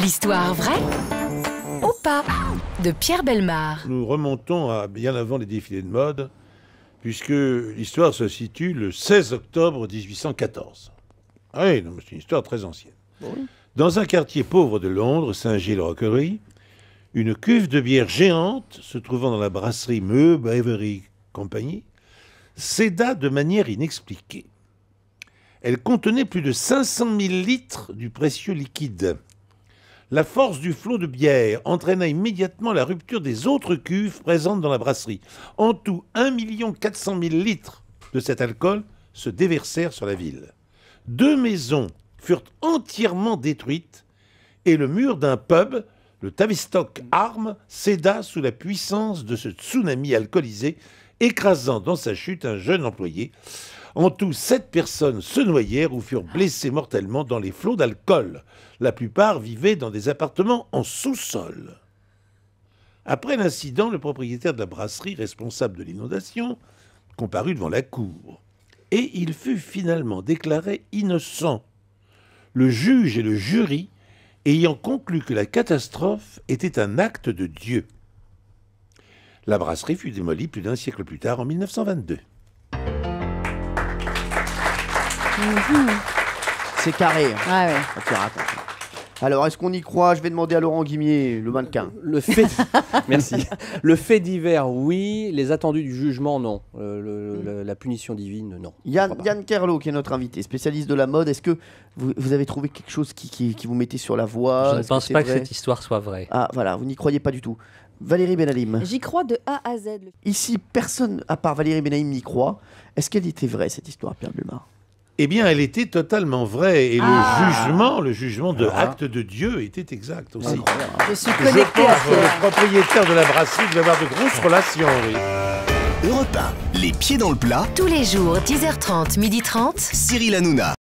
L'histoire vraie ou pas de Pierre Belmar. Nous remontons à bien avant les défilés de mode, puisque l'histoire se situe le 16 octobre 1814. Ah oui, c'est une histoire très ancienne. Dans un quartier pauvre de Londres, Saint-Gilles-Roquerie, une cuve de bière géante se trouvant dans la brasserie Meub Avery Company céda de manière inexpliquée. Elle contenait plus de 500 000 litres du précieux liquide. La force du flot de bière entraîna immédiatement la rupture des autres cuves présentes dans la brasserie. En tout, 1 400 000 litres de cet alcool se déversèrent sur la ville. Deux maisons furent entièrement détruites et le mur d'un pub, le Tavistock Arm, céda sous la puissance de ce tsunami alcoolisé écrasant dans sa chute un jeune employé. En tout, sept personnes se noyèrent ou furent blessées mortellement dans les flots d'alcool. La plupart vivaient dans des appartements en sous-sol. Après l'incident, le propriétaire de la brasserie responsable de l'inondation comparut devant la cour et il fut finalement déclaré innocent. Le juge et le jury ayant conclu que la catastrophe était un acte de Dieu. La brasserie fut démolie plus d'un siècle plus tard, en 1922. Mhm. C'est carré. Hein. Ah ouais. Ah, alors, est-ce qu'on y croit Je vais demander à Laurent Guimier, le mannequin. Le fait, merci. Le fait divers, oui. Les attendus du jugement, non. Euh, hmm. la punition divine, non. Yann, Yann Kerlo, qui est notre invité, spécialiste de la mode. Est-ce que vous, avez trouvé quelque chose qui, vous mettait sur la voie Je ne pense pas que cette histoire soit vraie. Ah, voilà, vous n'y croyez pas du tout. Valérie Benalim. J'y crois de A à Z. Ici, personne, à part Valérie Benalim, n'y croit. Est-ce qu'elle était vraie, cette histoire, Pierre Bulmar eh bien, elle était totalement vraie. Et le ah. jugement, le jugement de ah. acte de Dieu était exact aussi. Je suis connecté. à le propriétaire de la brasserie devait avoir de grosses relations, oui. Repas, les pieds dans le plat. Tous les jours, 10h30, 12h30. Cyril Hanouna.